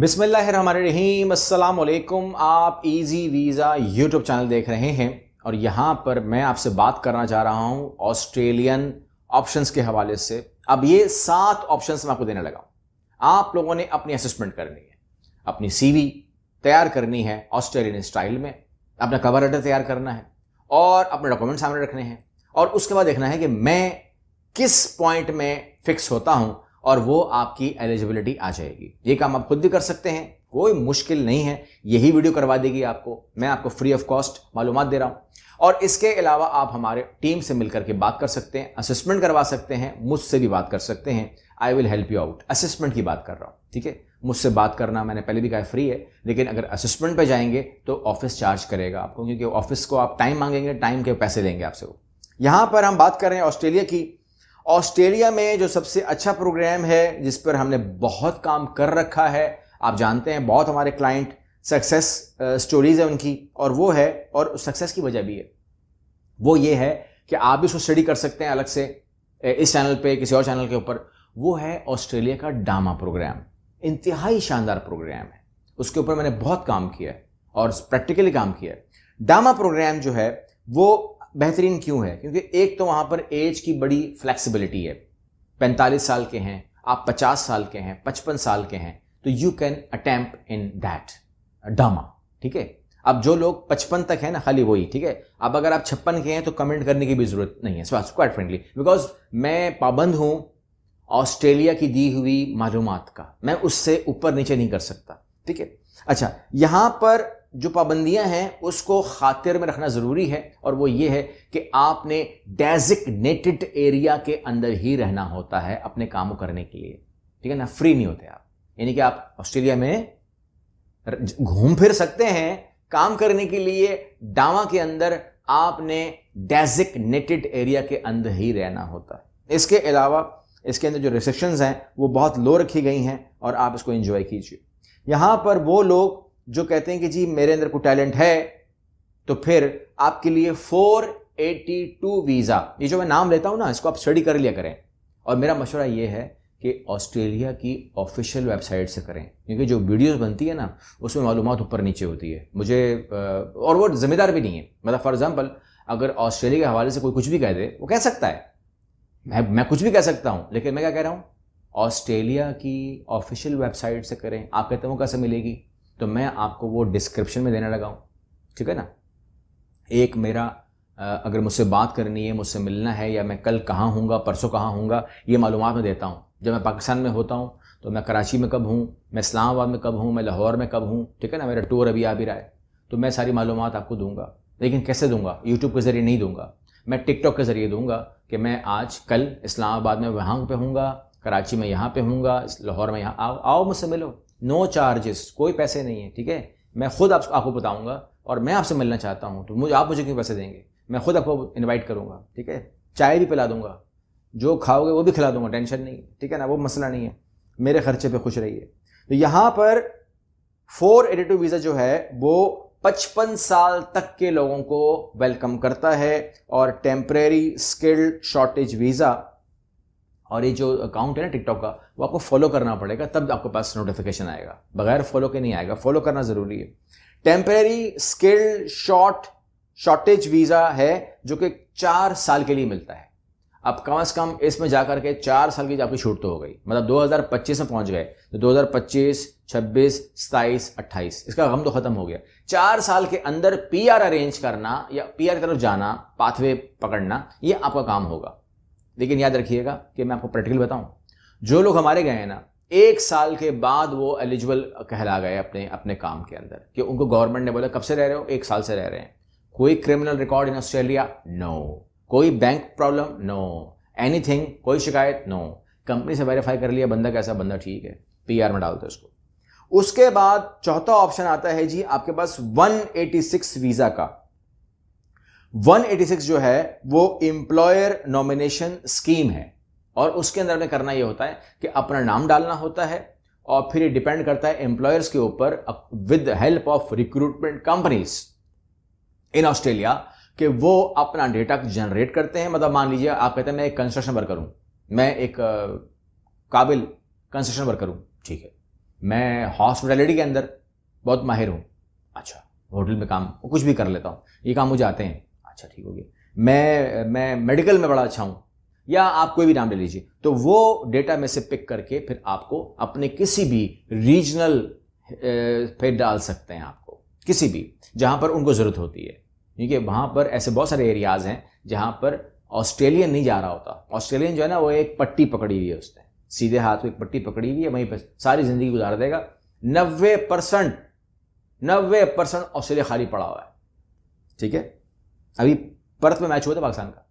बिसमीम अलैक्म आप easy visa YouTube channel देख रहे हैं और यहाँ पर मैं आपसे बात करना चाह रहा हूँ ऑस्ट्रेलियन ऑप्शंस के हवाले से अब ये सात ऑप्शंस मैं आपको देने लगा आप लोगों ने अपनी असेसमेंट करनी है अपनी सीवी तैयार करनी है ऑस्ट्रेलियन स्टाइल में अपना कवर लेटर तैयार करना है और अपने डॉक्यूमेंट सामने रखने हैं और उसके बाद देखना है कि मैं किस पॉइंट में फिक्स होता हूँ और वो आपकी एलिजिबिलिटी आ जाएगी ये काम आप खुद भी कर सकते हैं कोई मुश्किल नहीं है यही वीडियो करवा देगी आपको मैं आपको फ्री ऑफ कॉस्ट मालूम दे रहा हूँ और इसके अलावा आप हमारे टीम से मिलकर के बात कर सकते हैं असेसमेंट करवा सकते हैं मुझसे भी बात कर सकते हैं I will help you out assessment की बात कर रहा हूँ ठीक है मुझसे बात करना मैंने पहले भी कहा फ्री है लेकिन अगर असेसमेंट पे जाएंगे तो ऑफिस चार्ज करेगा आपको क्योंकि ऑफिस को आप टाइम मांगेंगे टाइम के पैसे देंगे आपसे वो यहाँ पर हम बात कर रहे हैं ऑस्ट्रेलिया की ऑस्ट्रेलिया में जो सबसे अच्छा प्रोग्राम है जिस पर हमने बहुत काम कर रखा है आप जानते हैं बहुत हमारे क्लाइंट सक्सेस स्टोरीज है उनकी और वो है और सक्सेस की वजह भी है वो ये है कि आप भी उसको स्टडी कर सकते हैं अलग से इस चैनल पे किसी और चैनल के ऊपर वो है ऑस्ट्रेलिया का डामा प्रोग्राम इंतहाई शानदार प्रोग्राम है उसके ऊपर मैंने बहुत काम किया है और प्रैक्टिकली काम किया है डामा प्रोग्राम जो है वो बेहतरीन क्यों है क्योंकि एक तो वहां पर एज की बड़ी फ्लेक्सिबिलिटी है पैंतालीस साल के हैं आप पचास साल के हैं पचपन साल के हैं तो you can attempt in that डामा ठीक है अब जो लोग पचपन तक है ना खाली वही ठीक है अब अगर आप छप्पन के हैं तो कमेंट करने की भी जरूरत नहीं है स्वास्थ्य क्वाइट फ्रेंडली बिकॉज मैं पाबंद हूं ऑस्ट्रेलिया की दी हुई मालूम का मैं उससे ऊपर नीचे नहीं कर सकता ठीक है अच्छा यहां पर जो पाबंदियां हैं उसको खातिर में रखना ज़रूरी है और वो ये है कि आपने डेजिकनेटेड एरिया के अंदर ही रहना होता है अपने काम करने के लिए ठीक है ना फ्री नहीं होते आप यानी कि आप ऑस्ट्रेलिया में घूम फिर सकते हैं काम करने के लिए डावा के अंदर आपने डेजिकनेटेड एरिया के अंदर ही रहना होता है इसके अलावा इसके अंदर जो रिसेप्शन हैं वो बहुत लो रखी गई हैं और आप इसको इंजॉय कीजिए यहाँ पर वो लोग जो कहते हैं कि जी मेरे अंदर कोई टैलेंट है तो फिर आपके लिए 482 वीज़ा ये जो मैं नाम लेता हूं ना इसको आप स्टडी कर लिया करें और मेरा मशवरा ये है कि ऑस्ट्रेलिया की ऑफिशियल वेबसाइट से करें क्योंकि जो वीडियोस बनती है ना उसमें मालूम ऊपर नीचे होती है मुझे और वो ज़िम्मेदार भी नहीं है मतलब फॉर एग्ज़ाम्पल अगर ऑस्ट्रेलिया के हवाले से कोई कुछ भी कह दे वो कह सकता है मैं मैं कुछ भी कह सकता हूँ लेकिन मैं क्या कह रहा हूँ ऑस्ट्रेलिया की ऑफिशियल वेबसाइट से करें आप कहते हो कैसे मिलेगी तो मैं आपको वो डिस्क्रिप्शन में देने लगा हूँ ठीक है ना एक मेरा अगर मुझसे बात करनी है मुझसे मिलना है या मैं कल कहाँ हूँगा परसों कहाँ हूँगा ये मालूम मैं देता हूँ जब मैं पाकिस्तान में होता हूँ तो मैं कराची में कब हूँ मैं इस्लामाबाद में कब हूँ मैं लाहौर में कब हूँ ठीक है ना मेरा टूर अभी आ भी रहा है तो मैं सारी मालूम आपको दूंगा लेकिन कैसे दूंगा यूट्यूब के ज़रिए नहीं दूंगा मैं टिकटॉक के ज़रिए दूंगा कि मैं आज कल इस्लामाबाद में वहाँ पे हूँगा कराची में यहाँ पे हूँगा लाहौर में यहाँ आओ आओ मुझसे मिलो नो चार्जेस कोई पैसे नहीं है ठीक है मैं खुद आप, आपको बताऊंगा और मैं आपसे मिलना चाहता हूँ तो मुझे आप मुझे क्यों पैसे देंगे मैं खुद आपको इन्वाइट करूँगा ठीक है चाय भी पिला दूंगा जो खाओगे वो भी खिला दूंगा टेंशन नहीं ठीक है ना वो मसला नहीं है मेरे खर्चे पे खुश रहिए तो यहाँ पर फोर एटी टू वीज़ा जो है वो पचपन साल तक के लोगों को वेलकम करता है और टेम्परेरी स्किल्ड शॉर्टेज वीज़ा और ये जो अकाउंट है ना टिकटॉक का वो आपको फॉलो करना पड़ेगा तब आपके पास नोटिफिकेशन आएगा बगैर फॉलो के नहीं आएगा फॉलो करना ज़रूरी है temporary skilled short shortage visa है जो कि चार साल के लिए मिलता है अब कम से कम इसमें जा करके चार साल की आपकी छूट तो हो गई मतलब 2025 में पहुंच गए तो 2025, 26, 27, 28 इसका गम तो खत्म हो गया चार साल के अंदर पीआर अरेंज करना या पीआर की तरफ जाना पाथवे पकड़ना ये आपका काम होगा लेकिन याद रखिएगा कि मैं आपको प्रैक्टिकल बताऊं जो लोग हमारे गए हैं ना एक साल के बाद वो एलिजिबल कहला गए अपने अपने काम के अंदर कि उनको गवर्नमेंट ने बोला कब से रह रहे हो एक साल से रह रहे हैं कोई criminal record in Australia no कोई बैंक प्रॉब्लम नो एनीथिंग कोई शिकायत नो कंपनी से वेरीफाई कर लिया बंदा कैसा बंदा ठीक है पी में डाल दो उसको उसके बाद चौथा ऑप्शन आता है जी आपके पास 186 वीज़ा का 186 जो है वो एम्प्लॉयर नॉमिनेशन स्कीम है और उसके अंदर में करना ये होता है कि अपना नाम डालना होता है और फिर ये डिपेंड करता है एम्प्लॉयर्स के ऊपर with help of recruitment companies in Australia कि वो अपना डेटा जनरेट करते हैं मतलब मान लीजिए आप कहते हैं मैं एक कंस्ट्रक्शन वर्कर हूं मैं एक काबिल कंस्ट्रक्शन वर्कर हूं ठीक है मैं हॉस्पिटैलिटी के अंदर बहुत माहिर हूँ अच्छा होटल में काम कुछ भी कर लेता हूँ ये काम मुझे आते हैं अच्छा ठीक हो गया मैं मैं मेडिकल में बड़ा अच्छा हूं या आप कोई भी नाम ले लीजिए तो वो डेटा में से पिक करके फिर आपको अपने किसी भी रीजनल फिर डाल सकते हैं आपको किसी भी जहां पर उनको ज़रूरत होती है क्योंकि वहां पर ऐसे बहुत सारे एरियाज़ हैं जहां पर ऑस्ट्रेलियन नहीं जा रहा होता ऑस्ट्रेलियन जो है ना वो एक पट्टी पकड़ी हुई है उसने सीधे हाथ में एक पट्टी पकड़ी हुई है वहीं पर सारी ज़िंदगी गुजार देगा नब्बे परसेंट नब्बे परसेंट ऑस्ट्रेलिया खाली पड़ा हुआ है ठीक है अभी पर्थ में मैच हुआ था पाकिस्तान का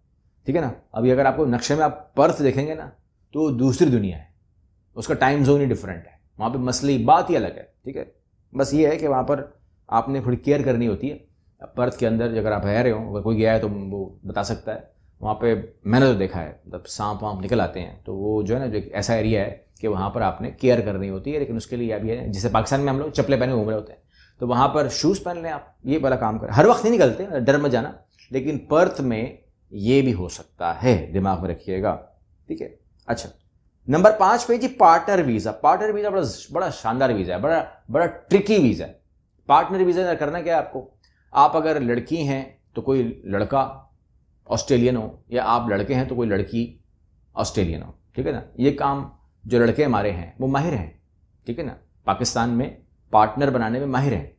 ठीक है ना अभी अगर आपको नक्शे में आप पर्थ देखेंगे ना तो दूसरी दुनिया है उसका टाइम जोन ही डिफरेंट है वहाँ पर मसली बात ही अलग है ठीक है बस ये है कि वहाँ पर आपने थोड़ी केयर करनी होती है पर्थ के अंदर अगर आप रह रहे हो अगर कोई गया है तो वो बता सकता है वहाँ पे मैंने तो देखा है मतलब सांप वाँप निकल आते हैं तो वो जो है ना एक ऐसा एरिया है कि वहाँ पर आपने केयर करनी होती है लेकिन उसके लिए अभी है जैसे पाकिस्तान में हम लोग चप्पले पहने घूम रहे होते हैं तो वहाँ पर शूज़ पहन लें आप ये वाला काम करें हर वक्त नहीं निकलते डर मत जाना लेकिन पर्थ में ये भी हो सकता है दिमाग में रखिएगा ठीक है अच्छा नंबर पांच पे जी पार्टनर वीजा पार्टनर वीजा बड़ा बड़ा शानदार वीजा है बड़ा बड़ा ट्रिकी वीजा है पार्टनर वीजा करना क्या है आपको आप अगर लड़की हैं तो कोई लड़का ऑस्ट्रेलियन हो या आप लड़के हैं तो कोई लड़की ऑस्ट्रेलियन हो ठीक है ना ये काम जो लड़के हमारे हैं वो माहिर हैं ठीक है ना पाकिस्तान में पार्टनर बनाने में माहिर हैं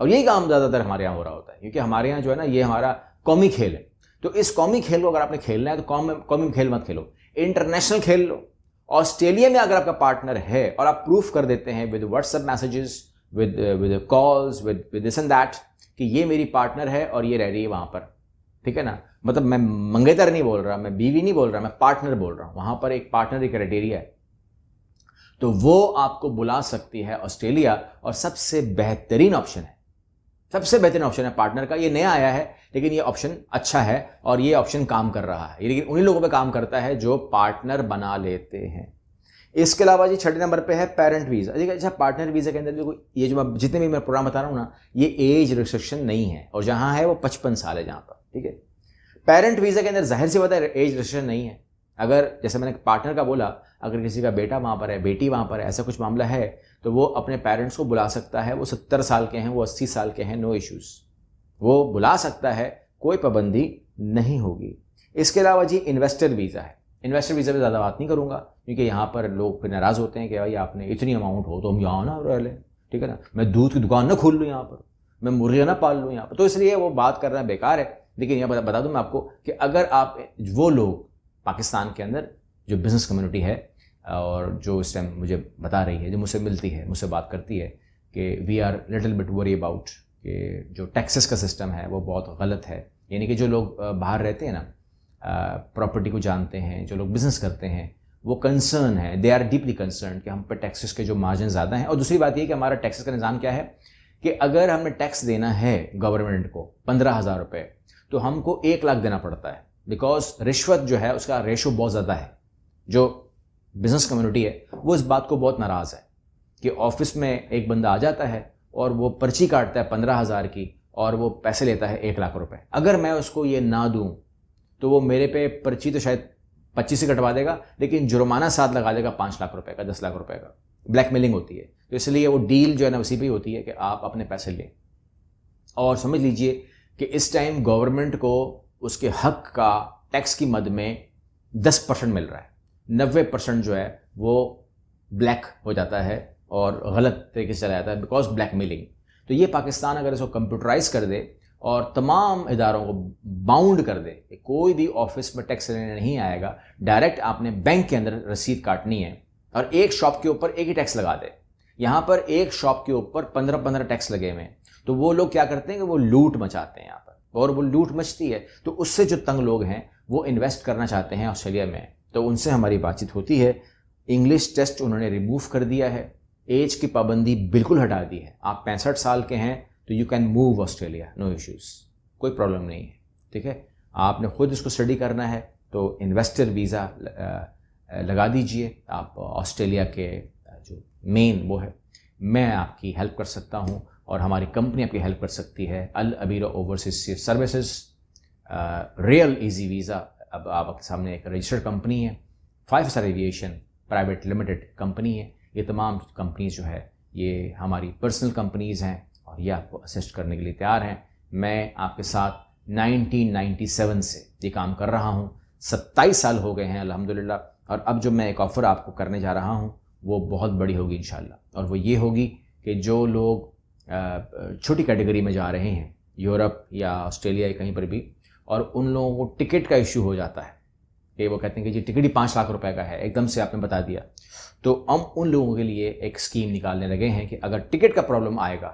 और यही काम ज़्यादातर हमारे यहाँ हो रहा होता है क्योंकि हमारे यहाँ जो है ना ये हमारा कौमी खेल है तो इस कौमी खेल को अगर आपने खेलना है तो कौम कौमी खेल मत खेलो इंटरनेशनल खेल लो ऑस्ट्रेलिया में अगर आपका पार्टनर है और आप प्रूफ कर देते हैं with WhatsApp messages with with calls with with this and that कि ये मेरी पार्टनर है और ये रह रही है वहाँ पर ठीक है ना मतलब मैं मंगेतर नहीं बोल रहा मैं बीवी नहीं बोल रहा मैं पार्टनर बोल रहा हूँ वहाँ पर एक पार्टनर एक क्राइटेरिया है तो वो आपको बुला सकती है ऑस्ट्रेलिया और सबसे बेहतरीन ऑप्शन है सबसे बेहतरीन ऑप्शन है पार्टनर का ये नया आया है लेकिन ये ऑप्शन अच्छा है और ये ऑप्शन काम कर रहा है लेकिन उन्हीं लोगों पे काम करता है जो पार्टनर बना लेते हैं इसके अलावा जी छठे नंबर पे है पेरेंट वीज़ा देखिए अच्छा पार्टनर वीज़ा के अंदर देखो ये जो मैं जितने भी मैं प्रोग्राम बता रहा हूँ ना ये एज रिस्ट्रिक्शन नहीं है और जहाँ है वो पचपन साल है जहाँ पर ठीक है पेरेंट वीज़ा के अंदर जाहिर सी बात है एज रिस्ट्रिक्शन नहीं है अगर जैसे मैंने पार्टनर का बोला अगर किसी का बेटा वहाँ पर है बेटी वहाँ पर है ऐसा कुछ मामला है तो वो अपने पेरेंट्स को बुला सकता है वो सत्तर साल के हैं वो अस्सी साल के हैं नो इश्यूज़ वो बुला सकता है कोई पाबंदी नहीं होगी इसके अलावा जी इन्वेस्टर वीज़ा है इन्वेस्टर वीज़ा पर ज़्यादा बात नहीं करूँगा क्योंकि यहाँ पर लोग फिर नाराज़ होते हैं कि भाई आपने इतनी अमाउंट हो तो हम यहाँ ना रह लें ठीक है ना मैं दूध की दुकान ना खोल लूँ यहाँ पर मैं मुर्गियाँ ना पाल लूँ यहाँ पर तो इसलिए वो बात करना बेकार है लेकिन यहाँ बता दूँ मैं आपको कि अगर आप वो लोग पाकिस्तान के अंदर जो बिज़नेस कम्युनिटी है और जो इस टाइम मुझे बता रही है जो मुझसे मिलती है मुझसे बात करती है कि we are little bit worry about कि जो टैक्सेस का सिस्टम है वो बहुत गलत है यानी कि जो लोग बाहर रहते हैं ना प्रॉपर्टी को जानते हैं जो लोग बिज़नेस करते हैं वो कंसर्न है दे आर डीपली कंसर्न कि हम पे टैक्सेस के जो मार्जिन ज़्यादा हैं और दूसरी बात ये कि हमारा टैक्सेस का निज़ाम क्या है कि अगर हमें टैक्स देना है गवर्नमेंट को पंद्रह हज़ार रुपये तो हमको एक लाख देना पड़ता है बिकॉज रिश्वत जो है उसका रेशो बहुत ज़्यादा है जो बिज़नेस कम्युनिटी है वो इस बात को बहुत नाराज़ है कि ऑफिस में एक बंदा आ जाता है और वो पर्ची काटता है पंद्रह हज़ार की और वो पैसे लेता है एक लाख रुपए अगर मैं उसको ये ना दूँ तो वो मेरे पे पर्ची तो शायद पच्चीस से कटवा देगा लेकिन जुर्माना साथ लगा देगा पाँच लाख रुपए का दस लाख रुपए का ब्लैकमेलिंग होती है तो इसलिए वो डील जो है ना उसी पर होती है कि आप अपने पैसे लें और समझ लीजिए कि इस टाइम गवर्नमेंट को उसके हक का टैक्स की मद में दस परसेंट मिल रहा है नब्बे परसेंट जो है वो ब्लैक हो जाता है और गलत तरीके से चला जाता है बिकॉज ब्लैक मेलिंग तो ये पाकिस्तान अगर इसको कंप्यूटराइज कर दे और तमाम इदारों को बाउंड कर दे कि कोई भी ऑफिस में टैक्स लेने नहीं आएगा डायरेक्ट आपने बैंक के अंदर रसीद काटनी है और एक शॉप के ऊपर एक ही टैक्स लगा दे यहाँ पर एक शॉप के ऊपर पंद्रह पंद्रह टैक्स लगे हुए हैं तो वो लोग क्या करते हैं कि वो लूट मचाते हैं यहाँ पर और वो लूट मचती है तो उससे जो तंग लोग हैं वो इन्वेस्ट करना चाहते हैं ऑस्ट्रेलिया में तो उनसे हमारी बातचीत होती है इंग्लिश टेस्ट उन्होंने रिमूव कर दिया है एज की पाबंदी बिल्कुल हटा दी है आप पैंसठ साल के हैं तो you can move Australia no issues कोई प्रॉब्लम नहीं है ठीक है आपने खुद इसको स्टडी करना है तो इन्वेस्टर वीज़ा लगा दीजिए आप ऑस्ट्रेलिया के जो मेन वो है मैं आपकी हेल्प कर सकता हूँ और हमारी कंपनी आपकी हेल्प कर सकती है al Abeera overseas services real easy visa अब आपके सामने एक रजिस्टर्ड कंपनी है five star aviation private limited company है ये तमाम कंपनीज जो है ये हमारी पर्सनल कंपनीज़ हैं और ये आपको असिस्ट करने के लिए तैयार हैं मैं आपके साथ 1997 से ये काम कर रहा हूँ सत्ताईस साल हो गए हैं अल्हम्दुलिल्लाह और अब जो मैं एक ऑफ़र आपको करने जा रहा हूँ वो बहुत बड़ी होगी इन और वो ये होगी कि जो लोग छोटी कैटेगरी में जा रहे हैं यूरोप या ऑस्ट्रेलिया या कहीं पर भी और उन लोगों को टिकट का इश्यू हो जाता है कि वो कहते हैं कि जी टिकट ही पाँच लाख रुपए का है एकदम से आपने बता दिया तो हम उन लोगों के लिए एक स्कीम निकालने लगे हैं कि अगर टिकट का प्रॉब्लम आएगा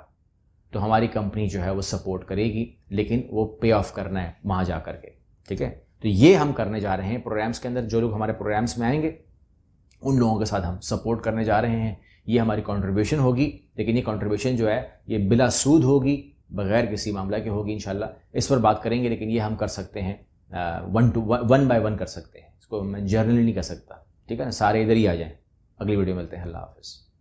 तो हमारी कंपनी जो है वो सपोर्ट करेगी लेकिन वो पे ऑफ करना है वहाँ जा करके ठीक है तो ये हम करने जा रहे हैं प्रोग्राम्स के अंदर जो लोग हमारे प्रोग्राम्स में आएंगे उन लोगों के साथ हम सपोर्ट करने जा रहे हैं ये हमारी कॉन्ट्रीब्यूशन होगी लेकिन ये कॉन्ट्रीब्यूशन जो है ये बिला सूद होगी बगैर किसी मामला के होगी इन इस पर बात करेंगे लेकिन ये हम कर सकते हैं one to one by one कर सकते हैं इसको मैं जर्नली नहीं कर सकता ठीक है ना सारे इधर ही आ जाएँ अगली वीडियो मिलते हैं अल्लाह हाफिज़